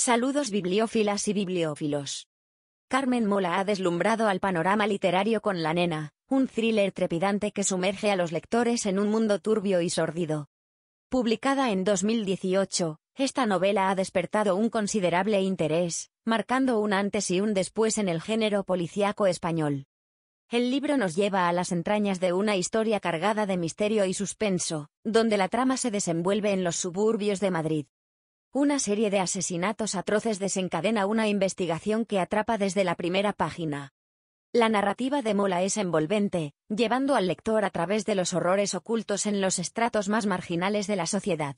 Saludos bibliófilas y bibliófilos. Carmen Mola ha deslumbrado al panorama literario con La Nena, un thriller trepidante que sumerge a los lectores en un mundo turbio y sordido. Publicada en 2018, esta novela ha despertado un considerable interés, marcando un antes y un después en el género policíaco español. El libro nos lleva a las entrañas de una historia cargada de misterio y suspenso, donde la trama se desenvuelve en los suburbios de Madrid. Una serie de asesinatos atroces desencadena una investigación que atrapa desde la primera página. La narrativa de Mola es envolvente, llevando al lector a través de los horrores ocultos en los estratos más marginales de la sociedad.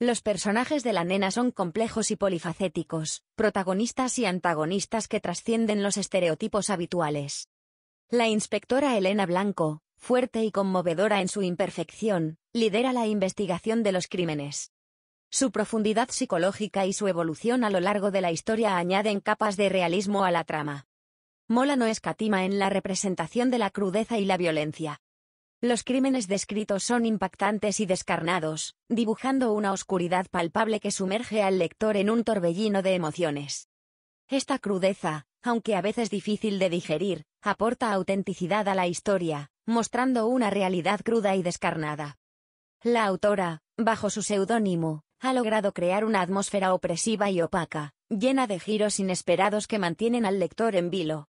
Los personajes de la nena son complejos y polifacéticos, protagonistas y antagonistas que trascienden los estereotipos habituales. La inspectora Elena Blanco, fuerte y conmovedora en su imperfección, lidera la investigación de los crímenes. Su profundidad psicológica y su evolución a lo largo de la historia añaden capas de realismo a la trama. Mola no escatima en la representación de la crudeza y la violencia. Los crímenes descritos son impactantes y descarnados, dibujando una oscuridad palpable que sumerge al lector en un torbellino de emociones. Esta crudeza, aunque a veces difícil de digerir, aporta autenticidad a la historia, mostrando una realidad cruda y descarnada. La autora, bajo su seudónimo, ha logrado crear una atmósfera opresiva y opaca, llena de giros inesperados que mantienen al lector en vilo.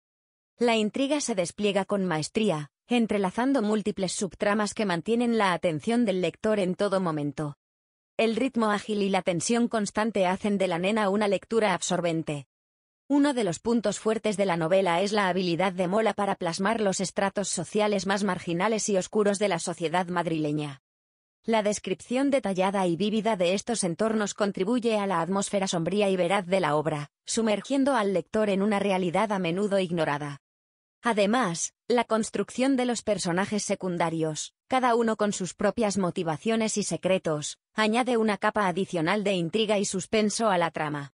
La intriga se despliega con maestría, entrelazando múltiples subtramas que mantienen la atención del lector en todo momento. El ritmo ágil y la tensión constante hacen de la nena una lectura absorbente. Uno de los puntos fuertes de la novela es la habilidad de Mola para plasmar los estratos sociales más marginales y oscuros de la sociedad madrileña. La descripción detallada y vívida de estos entornos contribuye a la atmósfera sombría y veraz de la obra, sumergiendo al lector en una realidad a menudo ignorada. Además, la construcción de los personajes secundarios, cada uno con sus propias motivaciones y secretos, añade una capa adicional de intriga y suspenso a la trama.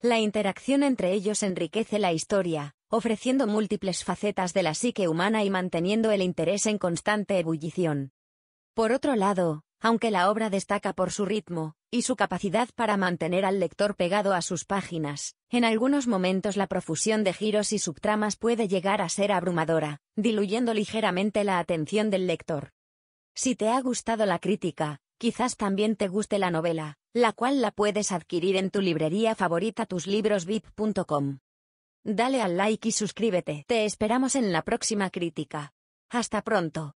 La interacción entre ellos enriquece la historia, ofreciendo múltiples facetas de la psique humana y manteniendo el interés en constante ebullición. Por otro lado, aunque la obra destaca por su ritmo, y su capacidad para mantener al lector pegado a sus páginas, en algunos momentos la profusión de giros y subtramas puede llegar a ser abrumadora, diluyendo ligeramente la atención del lector. Si te ha gustado la crítica, quizás también te guste la novela, la cual la puedes adquirir en tu librería favorita tuslibrosvip.com. Dale al like y suscríbete. Te esperamos en la próxima crítica. Hasta pronto.